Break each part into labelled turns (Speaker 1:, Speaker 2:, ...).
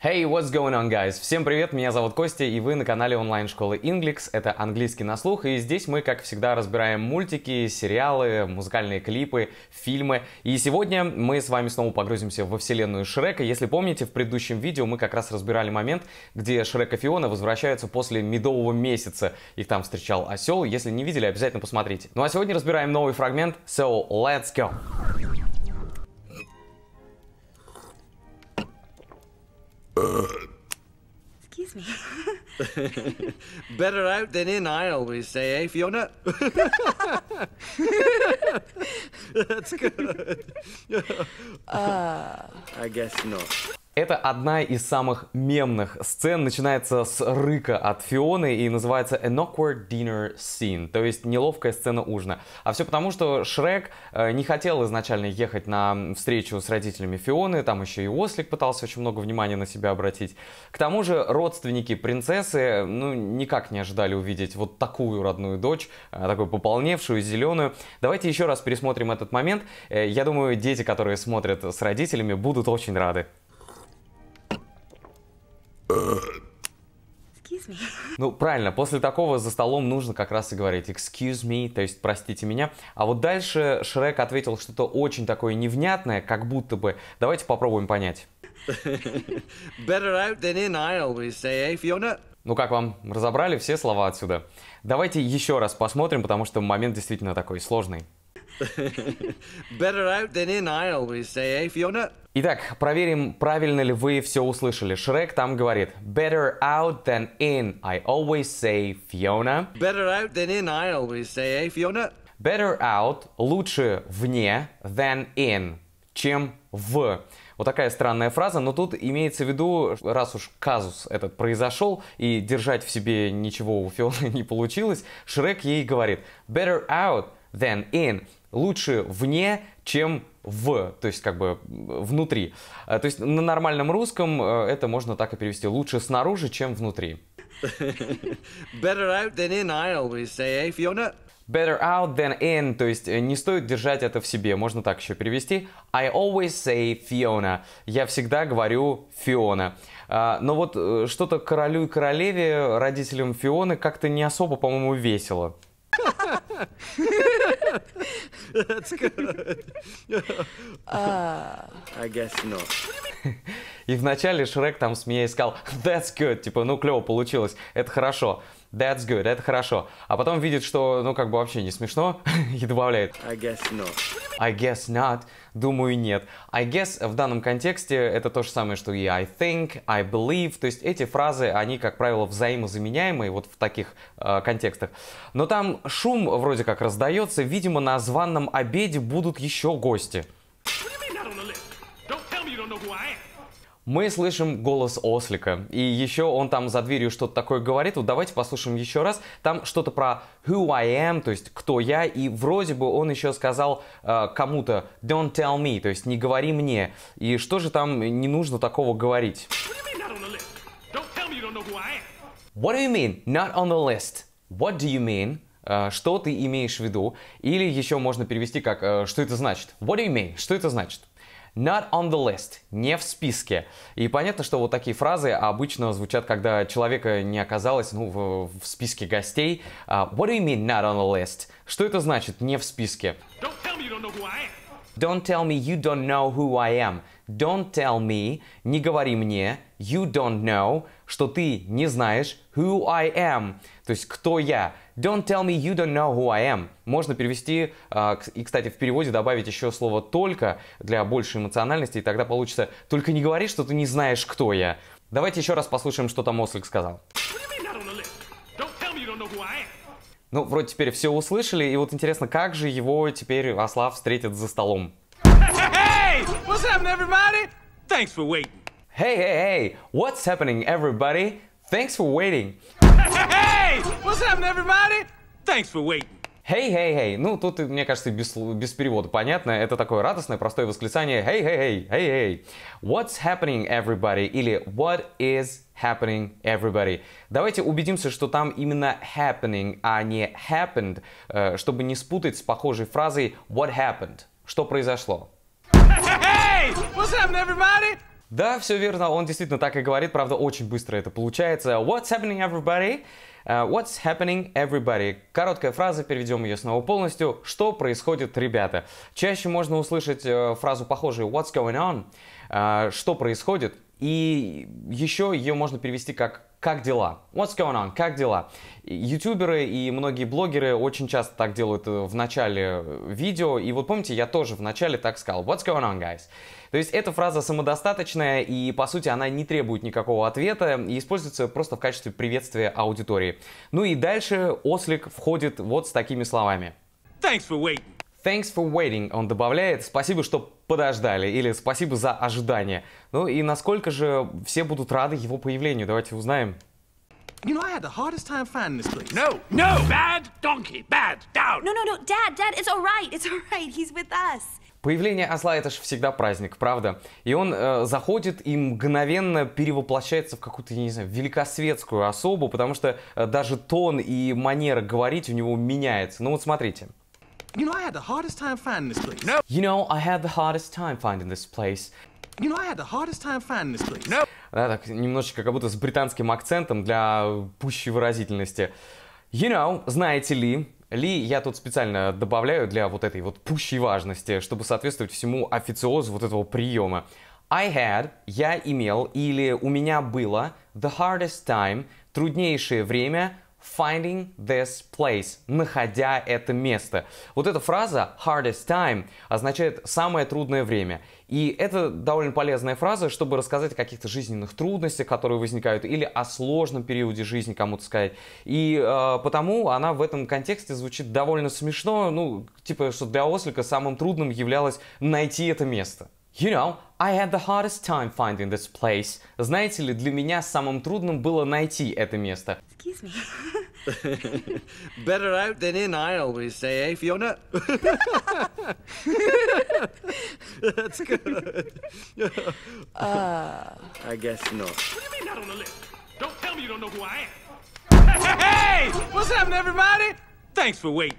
Speaker 1: Hey, what's going on, guys? Всем привет, меня зовут Костя, и вы на канале онлайн-школы Inglix. Это английский на слух, и здесь мы, как всегда, разбираем мультики, сериалы, музыкальные клипы, фильмы. И сегодня мы с вами снова погрузимся во вселенную Шрека. Если помните, в предыдущем видео мы как раз разбирали момент, где Шрек и Фиона возвращаются после медового месяца. Их там встречал осел. Если не видели, обязательно посмотрите. Ну а сегодня разбираем новый фрагмент, so let's go! Excuse me. Better out than in, I always say, eh, Fiona? That's good. Uh... I guess not. Это одна из самых мемных сцен, начинается с рыка от Фионы и называется An Awkward Dinner Scene, то есть неловкая сцена ужина. А все потому, что Шрек э, не хотел изначально ехать на встречу с родителями Фионы, там еще и Ослик пытался очень много внимания на себя обратить. К тому же родственники принцессы ну, никак не ожидали увидеть вот такую родную дочь, э, такую пополневшую, зеленую. Давайте еще раз пересмотрим этот момент. Э, я думаю, дети, которые смотрят с родителями, будут очень рады. Excuse me. Ну, правильно, после такого за столом нужно как раз и говорить excuse me, то есть простите меня. А вот дальше Шрек ответил что-то очень такое невнятное, как будто бы. Давайте попробуем понять. Better out than in, I always say, eh, Fiona? Ну как вам, разобрали все слова отсюда? Давайте еще раз посмотрим, потому что момент действительно такой сложный. Better out than in, I always say, eh, Fiona? Итак, проверим, правильно ли вы все услышали. Шрек там говорит Better out than in, I always say, Fiona. Better out than in, I always say, eh, Fiona? Better out – лучше вне than in, чем в. Вот такая странная фраза, но тут имеется в виду, раз уж казус этот произошел, и держать в себе ничего у Фиона не получилось, Шрек ей говорит «better out than in» лучше вне, чем в, то есть как бы внутри. А, то есть на нормальном русском э, это можно так и перевести. Лучше снаружи, чем внутри. Better out than in, I always say, eh, Fiona? Better out than in, то есть э, не стоит держать это в себе, можно так еще перевести. I always say Fiona, я всегда говорю Фиона. А, но вот э, что-то королю и королеве, родителям Фионы, как-то не особо, по-моему, весело. That's good. А. I guess not. И вначале Шрек там смея искал, that's good, типа, ну клево получилось, это хорошо. That's good, это хорошо. А потом видит, что, ну, как бы вообще не смешно, и добавляет I guess not. I guess not. Думаю, нет. I guess в данном контексте это то же самое, что и I think, I believe. То есть эти фразы, они, как правило, взаимозаменяемые вот в таких э, контекстах. Но там шум вроде как раздается. Видимо, на званном обеде будут еще гости. мы слышим голос ослика. И еще он там за дверью что-то такое говорит. Вот давайте послушаем еще раз. Там что-то про who I am, то есть кто я. И вроде бы он еще сказал э, кому-то don't tell me, то есть не говори мне. И что же там не нужно такого говорить? What do you mean not on the list? What do you mean? Э, что ты имеешь в виду? Или еще можно перевести как э, что это значит? What do you mean? Что это значит? Not on the list. Не в списке. И понятно, что вот такие фразы обычно звучат, когда человека не оказалось ну, в, в списке гостей. Uh, what do you mean not on the list? Что это значит не в списке? Don't tell me you don't know who I am. Don't tell me you don't know who I am. Don't tell me, не говори мне, you don't know, что ты не знаешь who I am, то есть кто я. Don't tell me you don't know who I am. Можно перевести, а, и, кстати, в переводе добавить еще слово «только» для большей эмоциональности, и тогда получится «только не говори, что ты не знаешь, кто я». Давайте еще раз послушаем, что там Ослик сказал. Ну, вроде теперь все услышали, и вот интересно, как же его теперь Ослав встретит за столом? Hey, what's happening, everybody? Thanks for waiting. Hey, hey, hey, what's happening, everybody? Thanks for waiting. hey, hey! Hey, what's happening everybody? Thanks for waiting. Hey, hey, hey. Ну, тут, мне кажется, без, без перевода понятно. Это такое радостное, простое восклицание. Hey, hey, hey, hey, hey. What's happening, everybody? Или what is happening, everybody? Давайте убедимся, что там именно happening, а не happened, э, чтобы не спутать с похожей фразой what happened. Что произошло? Hey, what's happening everybody? Да, все верно, он действительно так и говорит, правда, очень быстро это получается. What's happening, everybody? Э, what's happening, everybody? Короткая фраза, переведем ее снова полностью. Что происходит, ребята? Чаще можно услышать э, фразу похожую What's going on? Э, что происходит? И еще ее можно перевести как как дела? What's going on? Как дела? Ютуберы и многие блогеры очень часто так делают э, в начале э, видео. И вот помните, я тоже в начале так сказал. What's going on, guys? То есть эта фраза самодостаточная, и по сути она не требует никакого ответа, и используется просто в качестве приветствия аудитории. Ну и дальше ослик входит вот с такими словами. Thanks for waiting. Thanks for waiting, он добавляет. Спасибо, что подождали, или спасибо за ожидание. Ну и насколько же все будут рады его появлению, давайте узнаем. You know, I had the hardest time finding this place. No, no, bad donkey, bad, down. No, no, no, dad, dad, it's all right, it's all right, he's with us. Появление осла это же всегда праздник, правда? И он э, заходит и мгновенно перевоплощается в какую-то, не знаю, великосветскую особу, потому что э, даже тон и манера говорить у него меняется. Ну вот смотрите. You know, I had the hardest time finding this place. No. You know, I had the hardest time finding this place. You know, I had the hardest time finding this place. No. Да, так, немножечко как будто с британским акцентом для пущей выразительности. You know, знаете ли, ли я тут специально добавляю для вот этой вот пущей важности, чтобы соответствовать всему официозу вот этого приема. I had, я имел, или у меня было, the hardest time, труднейшее время, finding this place, находя это место. Вот эта фраза hardest time означает самое трудное время. И это довольно полезная фраза, чтобы рассказать о каких-то жизненных трудностях, которые возникают, или о сложном периоде жизни кому-то сказать. И э, потому она в этом контексте звучит довольно смешно, ну, типа, что для ослика самым трудным являлось найти это место. You know, I had the hardest time finding this place. Знаете ли, для меня самым трудным было найти это место. Excuse me. Better out than in, I always say, eh, Fiona? That's good. uh... I guess not. What do you mean not on the list? Don't tell me you don't know who I am. Hey, hey, hey! What's happening, everybody? Thanks for waiting.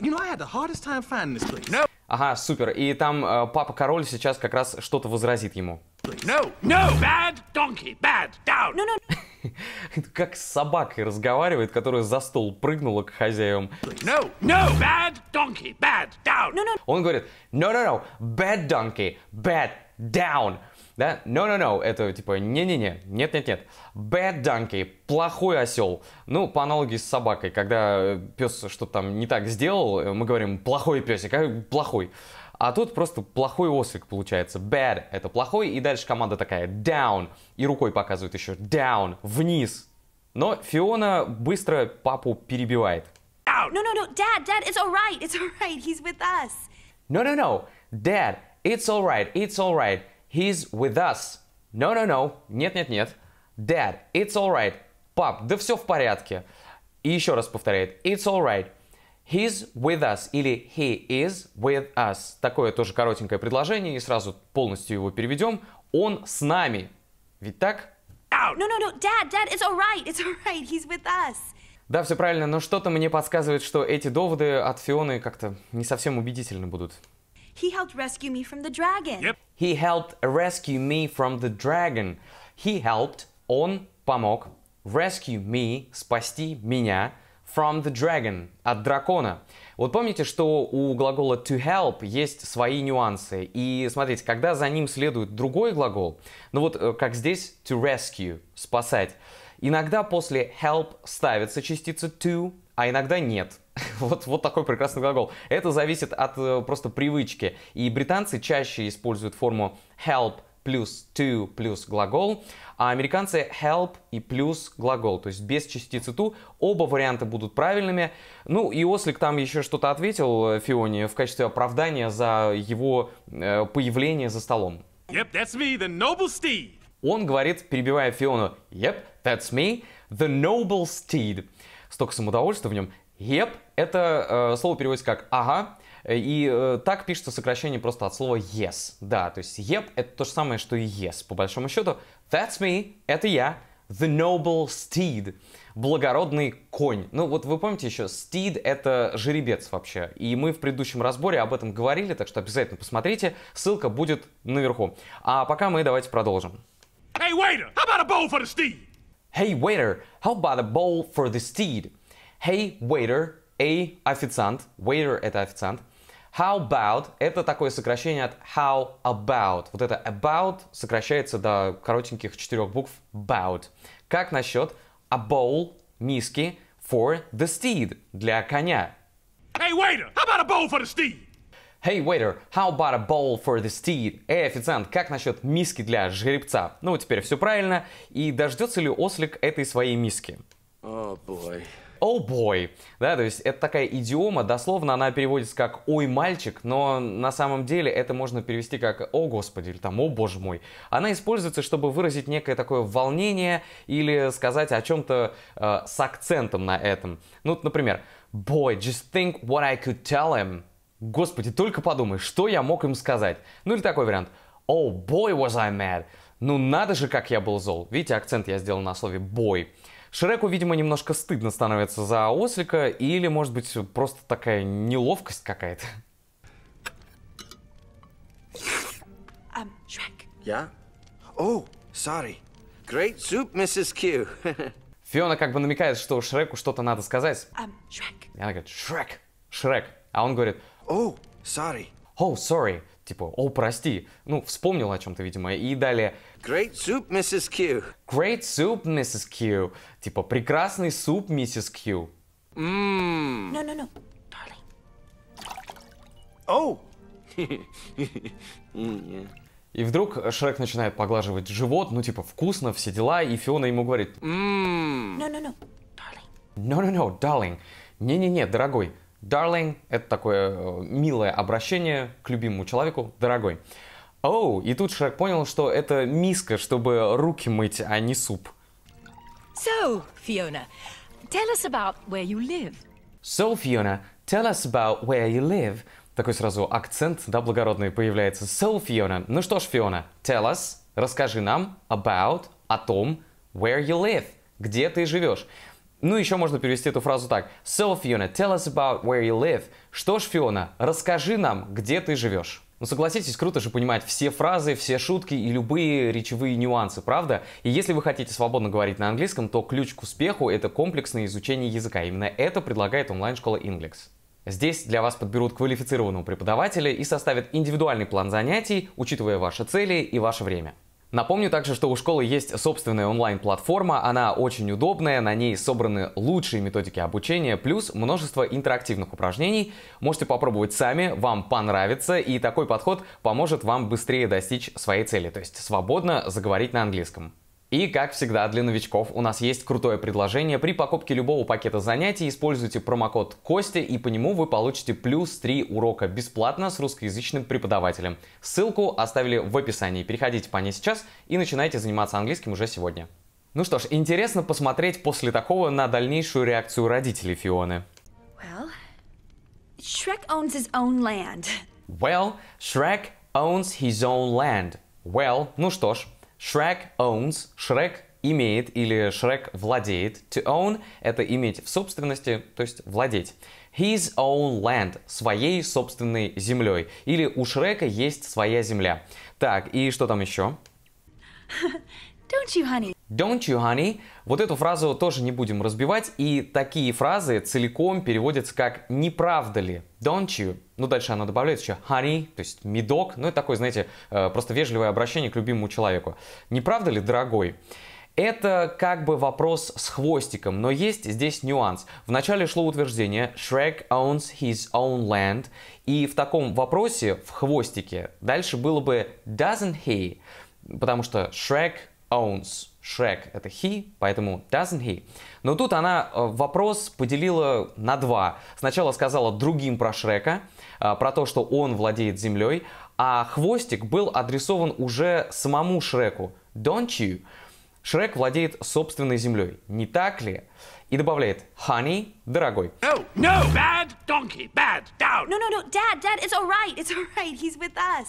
Speaker 1: You know, I had the hardest time finding this place. No. Ага, супер. И там э, папа король сейчас как раз что-то возразит ему. No, no, bad donkey, bad, down. No, ну, no. Ну, ну. как с собакой разговаривает, которая за стол прыгнула к хозяевам. No, no, bad donkey, bad, down. No, no. Он говорит, no, no, no, bad donkey, bad, down да? No-no-no, это типа не-не-не, нет-нет-нет. Bad donkey, плохой осел. Ну, по аналогии с собакой, когда э, пес что-то там не так сделал, э, мы говорим плохой песик, а плохой. А тут просто плохой ослик получается. Bad — это плохой, и дальше команда такая down, и рукой показывает еще down, вниз. Но Фиона быстро папу перебивает. No, no, no, Dad, Dad, it's alright, it's alright, he's with us. No, no, no, Dad, it's alright, it's alright. He's with us. No, no, no. Нет, нет, нет. Dad, it's all right. Пап, да все в порядке. И еще раз повторяет. It's all right. He's with us или he is with us. Такое тоже коротенькое предложение, и сразу полностью его переведем. Он с нами. Ведь так? Out. No, no, no, Dad, Dad, it's all right. it's all right. he's with us. Да, все правильно, но что-то мне подсказывает, что эти доводы от Фионы как-то не совсем убедительны будут. He helped rescue me from the dragon. Yep. He helped rescue me from the dragon. He helped, он помог, rescue me, спасти меня, from the dragon, от дракона. Вот помните, что у глагола to help есть свои нюансы. И смотрите, когда за ним следует другой глагол, ну вот э, как здесь to rescue, спасать, иногда после help ставится частица to, а иногда нет. Вот, вот такой прекрасный глагол. Это зависит от э, просто привычки. И британцы чаще используют форму help плюс to плюс глагол, а американцы help и плюс глагол, то есть без частицы to. Оба варианта будут правильными. Ну и Ослик там еще что-то ответил э, Фионе в качестве оправдания за его э, появление за столом. Yep, that's me, the noble steed. Он говорит, перебивая Фиону, «Yep, that's me, the noble steed» столько самодовольства в нем. Еп, это э, слово переводится как ага, и э, так пишется сокращение просто от слова yes. Да, то есть yep — это то же самое, что и yes, по большому счету. That's me — это я. The noble steed — благородный конь. Ну вот вы помните еще, steed — это жеребец вообще. И мы в предыдущем разборе об этом говорили, так что обязательно посмотрите. Ссылка будет наверху. А пока мы давайте продолжим. Hey, waiter! How about a bowl for the steed? Hey, waiter, how about a bowl for the steed? Hey, waiter, a – официант, waiter – это официант. How about – это такое сокращение от how about. Вот это about сокращается до коротеньких четырех букв about. Как насчет a bowl – миски for the steed – для коня? Hey, waiter, how about a bowl for the steed? Hey, waiter, how about a bowl for the steed? Эй, официант, как насчет миски для жеребца? Ну, теперь все правильно. И дождется ли ослик этой своей миски? О, oh бой. Oh бой! Да, то есть это такая идиома, дословно она переводится как «Ой, мальчик», но на самом деле это можно перевести как «О, господи» или там «О, боже мой». Она используется, чтобы выразить некое такое волнение или сказать о чем-то э, с акцентом на этом. Ну, например, «Boy, just think what I could tell him». Господи, только подумай, что я мог им сказать? Ну или такой вариант. Oh boy was I mad. Ну надо же, как я был зол. Видите, акцент я сделал на слове boy. Шреку, видимо, немножко стыдно становится за ослика, или, может быть, просто такая неловкость какая-то. Um, Шрек. Я? Oh, sorry. Great soup, Mrs. Q. Фиона как бы намекает, что Шреку что-то надо сказать. Um, Шрек. И она говорит, Шрек, Шрек. А он говорит, oh, sorry. Oh, sorry. Типа, о, прости. Ну, вспомнил о чем-то, видимо. И далее... Great soup, Mrs. Q. Great soup, Mrs. Q. Типа, прекрасный суп, миссис Q. Ммм. Mm. No, no, no. Darling. Oh! yeah. И вдруг Шрек начинает поглаживать живот, ну типа вкусно, все дела, и Фиона ему говорит... Ммм... No, no, no, darling. No, no, no, darling. Не-не-не, дорогой, Darling — это такое э, милое обращение к любимому человеку, дорогой. Оу, и тут Шрек понял, что это миска, чтобы руки мыть, а не суп. So, Fiona, tell us about where you live. So, Fiona, tell us about where you live. Такой сразу акцент, да, благородный появляется. So, Fiona, ну что ж, Fiona, tell us, расскажи нам about, о том, where you live, где ты живешь. Ну, еще можно перевести эту фразу так. So, Fiona, tell us about where you live. Что ж, Фиона, расскажи нам, где ты живешь. Ну согласитесь, круто же понимать все фразы, все шутки и любые речевые нюансы, правда? И если вы хотите свободно говорить на английском, то ключ к успеху — это комплексное изучение языка. Именно это предлагает онлайн-школа Inglix. Здесь для вас подберут квалифицированного преподавателя и составят индивидуальный план занятий, учитывая ваши цели и ваше время. Напомню также, что у школы есть собственная онлайн-платформа, она очень удобная, на ней собраны лучшие методики обучения, плюс множество интерактивных упражнений. Можете попробовать сами, вам понравится, и такой подход поможет вам быстрее достичь своей цели, то есть свободно заговорить на английском. И, как всегда, для новичков у нас есть крутое предложение. При покупке любого пакета занятий используйте промокод Кости и по нему вы получите плюс 3 урока бесплатно с русскоязычным преподавателем. Ссылку оставили в описании. Переходите по ней сейчас и начинайте заниматься английским уже сегодня. Ну что ж, интересно посмотреть после такого на дальнейшую реакцию родителей Фионы. Well, Shrek owns his own land. Well, Shrek owns his own land. Well, ну что ж, Shrek owns, Shrek имеет или Шрек владеет. To own – это иметь в собственности, то есть владеть. His own land – своей собственной землей. Или у Шрека есть своя земля. Так, и что там еще? Don't you, honey? Don't you, honey? Вот эту фразу тоже не будем разбивать, и такие фразы целиком переводятся как не правда ли?» Don't you? Ну, дальше она добавляет еще honey, то есть медок. Ну, это такое, знаете, э, просто вежливое обращение к любимому человеку. «Не правда ли, дорогой?» Это как бы вопрос с хвостиком, но есть здесь нюанс. Вначале шло утверждение «Shrek owns his own land», и в таком вопросе, в хвостике, дальше было бы «doesn't he?», потому что «Shrek owns», Шрек это he, поэтому doesn't he. Но тут она э, вопрос поделила на два. Сначала сказала другим про Шрека, э, про то, что он владеет землей, а хвостик был адресован уже самому Шреку. Don't you? Шрек владеет собственной землей, не так ли? И добавляет Honey, дорогой. No, no, bad donkey, bad, down. No, no, no, dad, dad, it's all right, it's all right, he's with us.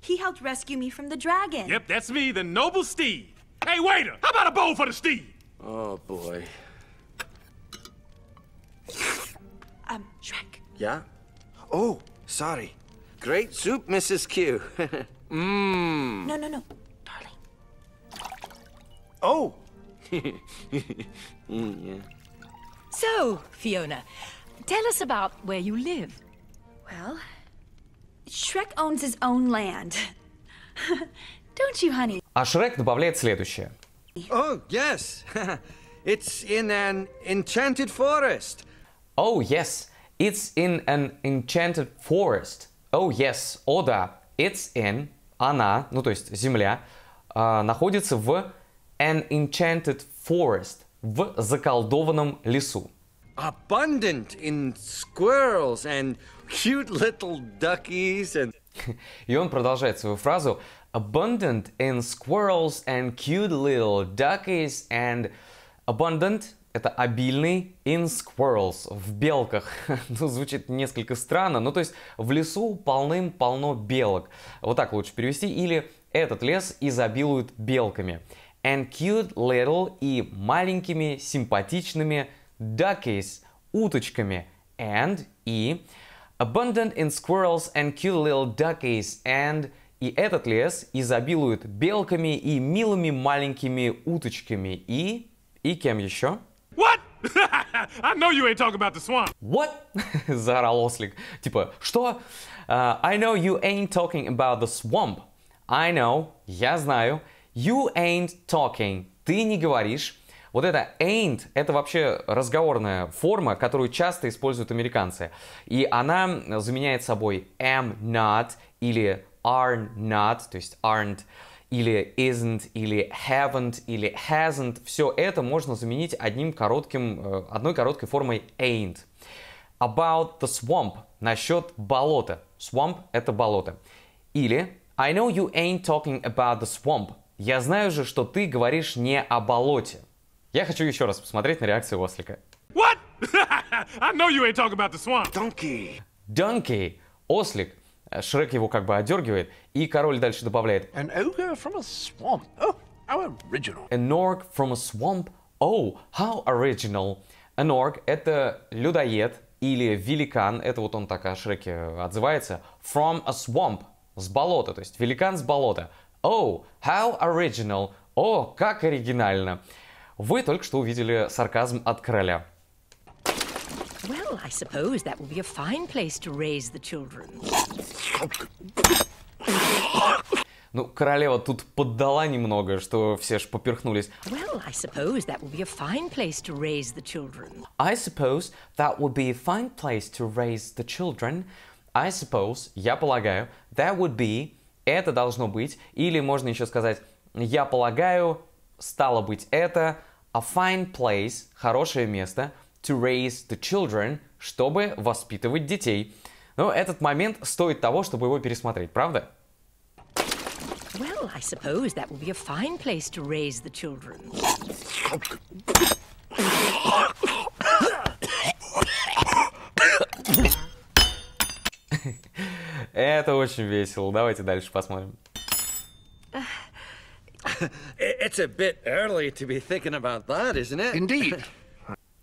Speaker 1: He helped rescue me from the dragon. Yep, that's me, the noble steed. Hey, waiter, how about a bowl for the Steve? Oh, boy. Um, Shrek. Yeah? Oh, sorry. Great soup, Mrs. Q. Mmm. no, no, no, darling. Oh! Mm, yeah. So, Fiona, tell us about where you live. Well, Shrek owns his own land. Don't you, honey? А Шрек добавляет следующее. Oh, yes. It's in an enchanted forest. Oh, yes. It's in an enchanted forest. Oh, yes. О, да. It's in. Она, ну то есть земля, находится в an enchanted forest. В заколдованном лесу. Abundant in squirrels and cute little duckies and... И он продолжает свою фразу abundant in squirrels and cute little duckies and abundant это обильный in squirrels, в белках. ну, звучит несколько странно, но ну, то есть в лесу полным-полно белок. Вот так лучше перевести. Или этот лес изобилует белками. And cute little и маленькими симпатичными duckies, уточками. And и abundant in squirrels and cute little duckies and и этот лес изобилует белками и милыми маленькими уточками и... и кем еще? What? I know you ain't talking about the swamp. What? Заорал ослик. Типа, что? Uh, I know you ain't talking about the swamp. I know. Я знаю. You ain't talking. Ты не говоришь. Вот это ain't, это вообще разговорная форма, которую часто используют американцы. И она заменяет собой am not или are not, то есть aren't, или isn't, или haven't, или hasn't, все это можно заменить одним коротким, э, одной короткой формой ain't. About the swamp, насчет болота. Swamp – это болото. Или I know you ain't talking about the swamp. Я знаю же, что ты говоришь не о болоте. Я хочу еще раз посмотреть на реакцию ослика. What? I know you ain't talking about the swamp. Donkey. Donkey. Ослик – Э, Шрек его как бы одергивает, и король дальше добавляет An ogre from a swamp. Oh, how original. An orc from a swamp. Oh, how original. An orc — это людоед или великан, это вот он так о Шреке отзывается, from a swamp, с болота, то есть великан с болота. Oh, how original. О, oh, как оригинально. Вы только что увидели сарказм от короля. I suppose that will be a fine place to raise the children. Ну, королева тут поддала немного, что все ж поперхнулись. Well, I suppose that will be a fine place to raise the children. I suppose that would be a fine place to raise the children. I suppose, я полагаю, that would be, это должно быть, или можно еще сказать, я полагаю, стало быть это, a fine place, хорошее место – to raise the children, чтобы воспитывать детей. Но этот момент стоит того, чтобы его пересмотреть, правда? Well, I suppose that would be a fine place to raise the children. Это очень весело. Давайте дальше посмотрим. It's a bit early to be thinking about that, isn't it? Indeed.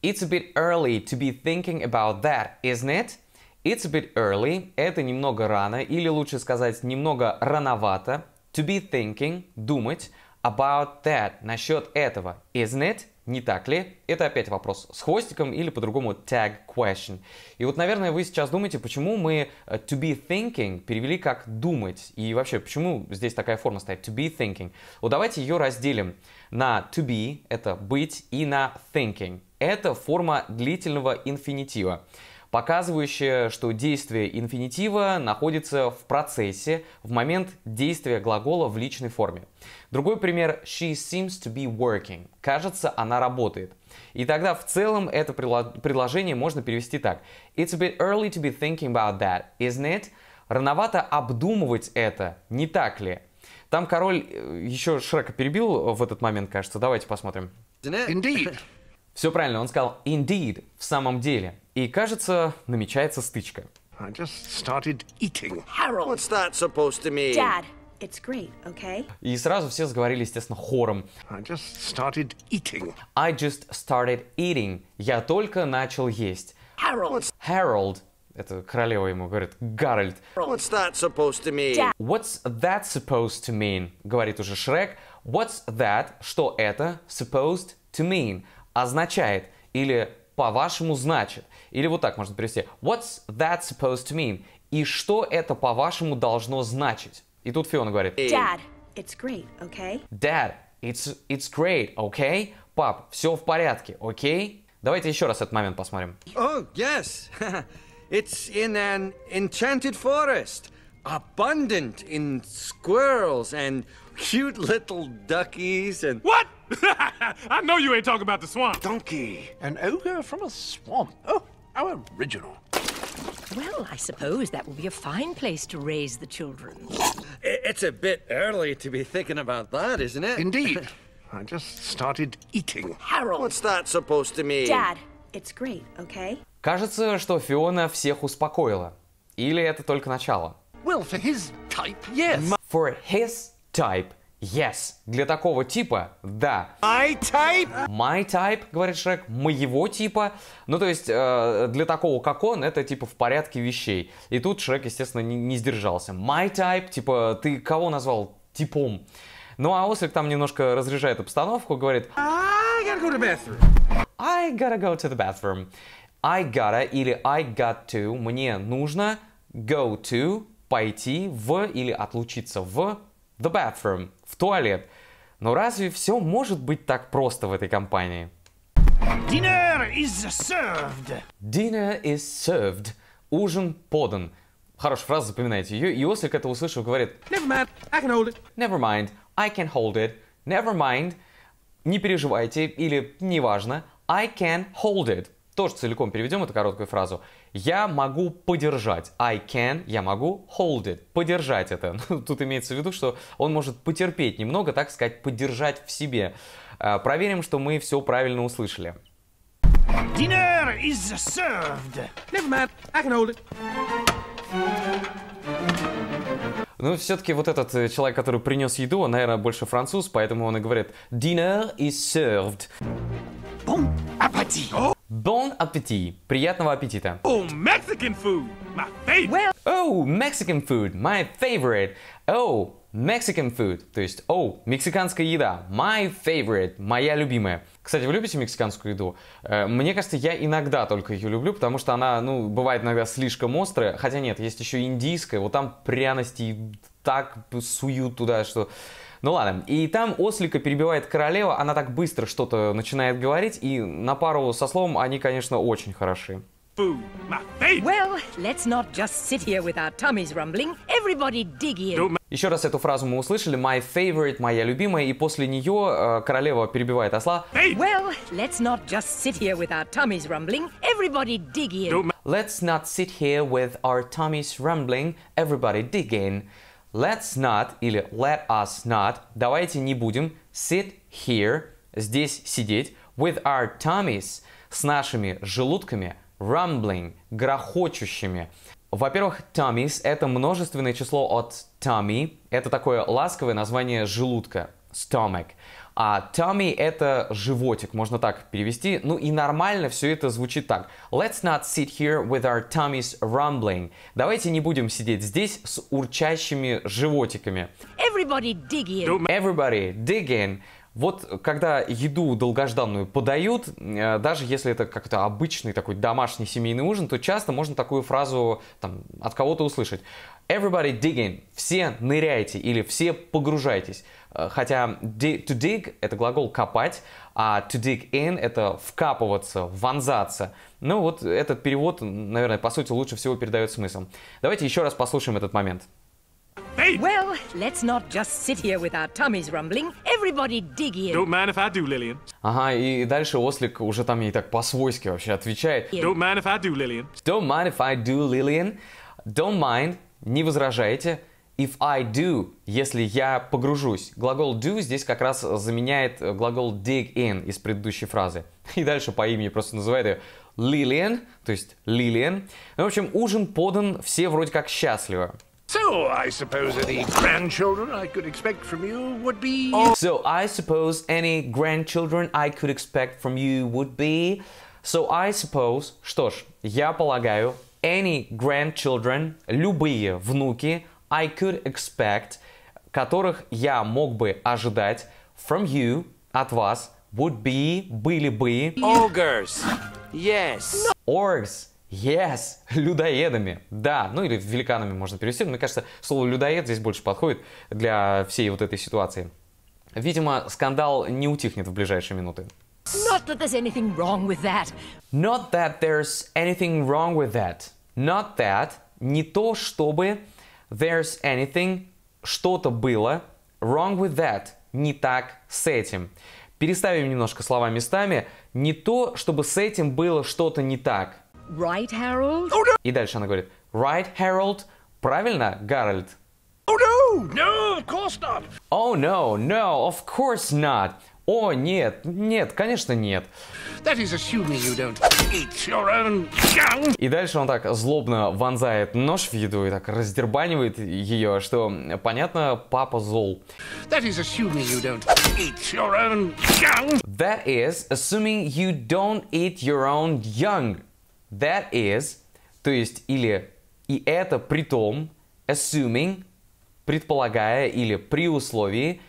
Speaker 1: It's a bit early to be thinking about that, isn't it? It's a bit early – это немного рано, или лучше сказать, немного рановато. To be thinking – думать. About that – насчет этого. Isn't it? Не так ли? Это опять вопрос с хвостиком или по-другому tag question. И вот, наверное, вы сейчас думаете, почему мы э, to be thinking перевели как думать. И вообще, почему здесь такая форма стоит to be thinking. Вот давайте ее разделим на to be – это быть, и на thinking – это форма длительного инфинитива, показывающая, что действие инфинитива находится в процессе в момент действия глагола в личной форме. Другой пример – she seems to be working. Кажется, она работает. И тогда в целом это предложение можно перевести так. It's a bit early to be thinking about that, isn't it? Рановато обдумывать это, не так ли? Там король э, еще Шрека перебил в этот момент, кажется. Давайте посмотрим. Indeed. Все правильно, он сказал indeed, в самом деле. И кажется, намечается стычка. I just started eating. Harold. What's that supposed to mean? Dad, it's great, okay? И сразу все заговорили, естественно, хором. I just started eating. I just started eating. Я только начал есть. Harold. Harold. Это королева ему говорит. Гарольд. What's that supposed to mean? Dad. What's that supposed to mean? Говорит уже Шрек. What's that? Что это? Supposed to mean означает или по-вашему значит. Или вот так можно перевести. What's that supposed to mean? И что это по-вашему должно значить? И тут Фиона говорит. Dad, it's great, okay? Dad, it's, it's great, okay? Пап, все в порядке, окей? Okay? Давайте еще раз этот момент посмотрим. Oh, yes. It's in an enchanted forest, abundant in squirrels and cute little duckies and. What? I know you ain't talking about the swamp. Donkey, an ogre from a swamp. Oh, how original. Well, I suppose that will be a fine place to raise the children. It's a bit early to be thinking about that, isn't it? Indeed. I just started eating. Harold. What's that supposed to mean? Dad, it's great, okay? Кажется, что Фиона всех успокоила. Или это только начало? Well, for his type, yes. For his type Yes. Для такого типа – да. My type? My type, говорит Шрек, моего типа. Ну, то есть, э, для такого, как он, это типа в порядке вещей. И тут Шрек, естественно, не, не сдержался. My type, типа, ты кого назвал типом? Ну, а Ослик там немножко разряжает обстановку, говорит I gotta go to the bathroom. I gotta go to the bathroom. I gotta или I got to, мне нужно, go to, пойти в или отлучиться в the bathroom, в туалет. Но разве все может быть так просто в этой компании? Dinner is served. Dinner is served. Ужин подан. Хорошая фраза, запоминайте ее. И ослик это услышав, говорит Never mind, I can hold it. Never mind, I can hold it. Never mind, не переживайте или неважно, I can hold it. Тоже целиком переведем эту короткую фразу. Я могу подержать. I can, я могу hold it, подержать это. Ну, тут имеется в виду, что он может потерпеть немного, так сказать, подержать в себе. А, проверим, что мы все правильно услышали. Dinner is served. Never mind, I can hold it. Ну, все-таки вот этот э, человек, который принес еду, он, наверное, больше француз, поэтому он и говорит «Dinner is served». Бум! Body. Bon appetit. Приятного аппетита. Oh, Mexican food, my favorite. Oh, Mexican food, my favorite. Oh, Mexican food, то есть, oh, мексиканская еда, my favorite, моя любимая. Кстати, вы любите мексиканскую еду? Э, мне кажется, я иногда только ее люблю, потому что она, ну, бывает иногда слишком острая, хотя нет, есть еще индийская, вот там пряности так суют туда, что... Ну ладно. И там ослика перебивает королева, она так быстро что-то начинает говорить, и на пару со словом они, конечно, очень хороши. Well, let's not just sit here with our tummies rumbling. Everybody dig in. Еще раз эту фразу мы услышали, my favorite, моя любимая, и после нее э, королева перебивает осла. Well, let's not just sit here with our tummies rumbling. Everybody dig in. Let's not sit here with our tummies rumbling. Everybody dig in. Let's not или let us not, давайте не будем sit here, здесь сидеть, with our tummies, с нашими желудками, rumbling, грохочущими. Во-первых, tummies – это множественное число от tummy, это такое ласковое название желудка stomach. А tummy – это животик, можно так перевести. Ну и нормально все это звучит так. Let's not sit here with our tummies rumbling. Давайте не будем сидеть здесь с урчащими животиками. Everybody dig in. Everybody dig in. Вот когда еду долгожданную подают, э, даже если это как-то обычный такой домашний семейный ужин, то часто можно такую фразу там, от кого-то услышать. Everybody dig in. Все ныряйте или все погружайтесь. Э, хотя to dig — это глагол «копать», а to dig in — это «вкапываться», «вонзаться». Ну вот этот перевод, наверное, по сути, лучше всего передает смысл. Давайте еще раз послушаем этот момент. Well, let's not just sit here with our tummies rumbling. Everybody dig in. Don't mind if I do, Lillian. Ага, и дальше Ослик уже там ей так по-свойски вообще отвечает. Don't mind if I do, Lillian. Don't mind if I do, Lillian. Don't mind, не возражайте. If I do, если я погружусь. Глагол do здесь как раз заменяет э, глагол dig in из предыдущей фразы. И дальше по имени просто называет ее Лилиан, то есть Лилиан. Ну, в общем, ужин подан, все вроде как счастливы. So I suppose any grandchildren I could expect from you would be... So I suppose any grandchildren I could expect from you would be... So I suppose... Что ж, я полагаю, any grandchildren, любые внуки, I could expect, которых я мог бы ожидать from you, от вас, would be, были бы. Ogres, yes. Orgs, yes, людоедами, да, ну или великанами можно перевести, но мне кажется, слово людоед здесь больше подходит для всей вот этой ситуации. Видимо, скандал не утихнет в ближайшие минуты. Not that there's anything wrong with that. Not that there's anything wrong with that. Not that. Не то, чтобы There's anything. Что-то было. Wrong with that. Не так с этим. Переставим немножко слова местами. Не то, чтобы с этим было что-то не так. Right, Harold? Oh, no. И дальше она говорит. Right, Harold? Правильно, Гарольд? Oh, no, no, of course not. Oh, no, no, of course not. О, нет, нет, конечно нет. И дальше он так злобно вонзает нож в еду и так раздербанивает ее, что, понятно, папа зол. That is assuming you don't eat your own young. That is assuming you don't eat your own young. That is, то есть, или и это при том, assuming, предполагая или при условии,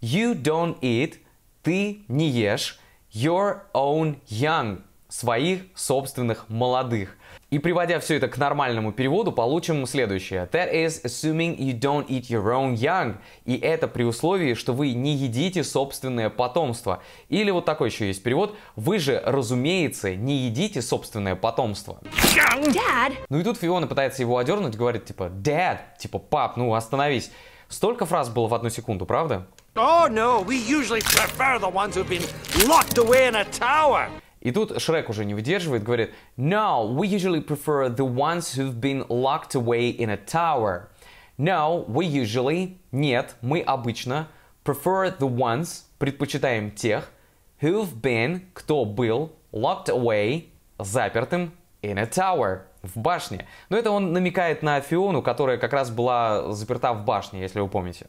Speaker 1: you don't eat – ты не ешь your own young, своих собственных молодых. И приводя все это к нормальному переводу, получим следующее. That is assuming you don't eat your own young. И это при условии, что вы не едите собственное потомство. Или вот такой еще есть перевод. Вы же, разумеется, не едите собственное потомство. Dad. Ну и тут Фиона пытается его одернуть, говорит типа, Dad, типа, пап, ну остановись. Столько фраз было в одну секунду, правда? Oh, no, we usually prefer the ones who've been locked away in a tower. И тут Шрек уже не выдерживает, говорит, No, we usually prefer the ones who've been locked away in a tower. No, we usually, нет, мы обычно, prefer the ones, предпочитаем тех, who've been, кто был, locked away, запертым, in a tower, в башне. Но это он намекает на Фиону, которая как раз была заперта в башне, если вы помните.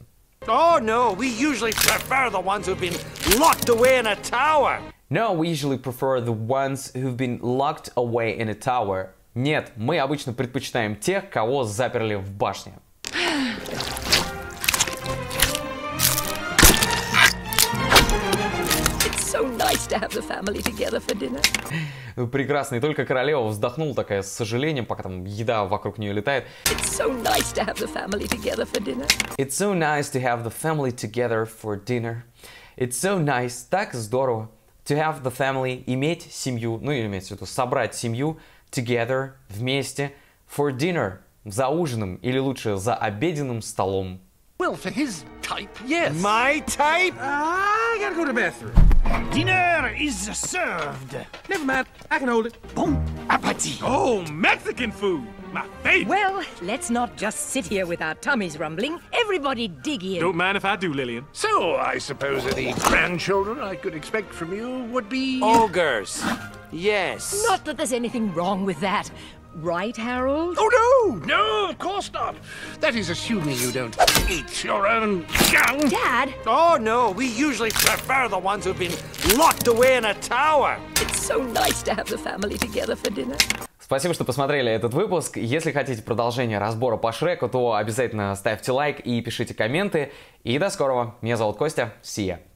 Speaker 1: Oh, no, we usually prefer the ones who've been locked away in a tower. No, we usually prefer the ones who've been locked away in a tower. Нет, мы обычно предпочитаем тех, кого заперли в башне. to have the family together for dinner. Прекрасно. И только королева вздохнула такая с сожалением, пока там еда вокруг нее летает. It's so nice to have the family together for dinner. It's so nice to have the family together for dinner. It's so nice. Так здорово. To have the family. Иметь семью. Ну, или имеется в виду собрать семью. Together. Вместе. For dinner. За ужином. Или лучше, за обеденным столом. Well, for his type, yes. My type? Uh, I gotta go to the bathroom. Dinner is served. Never mind. I can hold it. Bon appetit. Oh, Mexican food. My favorite. Well, let's not just sit here with our tummies rumbling. Everybody dig in. Don't mind if I do, Lillian. So, I suppose any grandchildren I could expect from you would be... Ogres. Yes. Not that there's anything wrong with that. Right, Harold? Oh, no! No, of course not! That is assuming you don't eat your own young. Dad! Oh, no, we usually prefer the ones who've been locked away in a tower. It's so nice to have the family together for dinner. Спасибо, что посмотрели этот выпуск. Если хотите продолжение разбора по Шреку, то обязательно ставьте лайк и пишите комменты. И до скорого. Меня зовут Костя. Сия.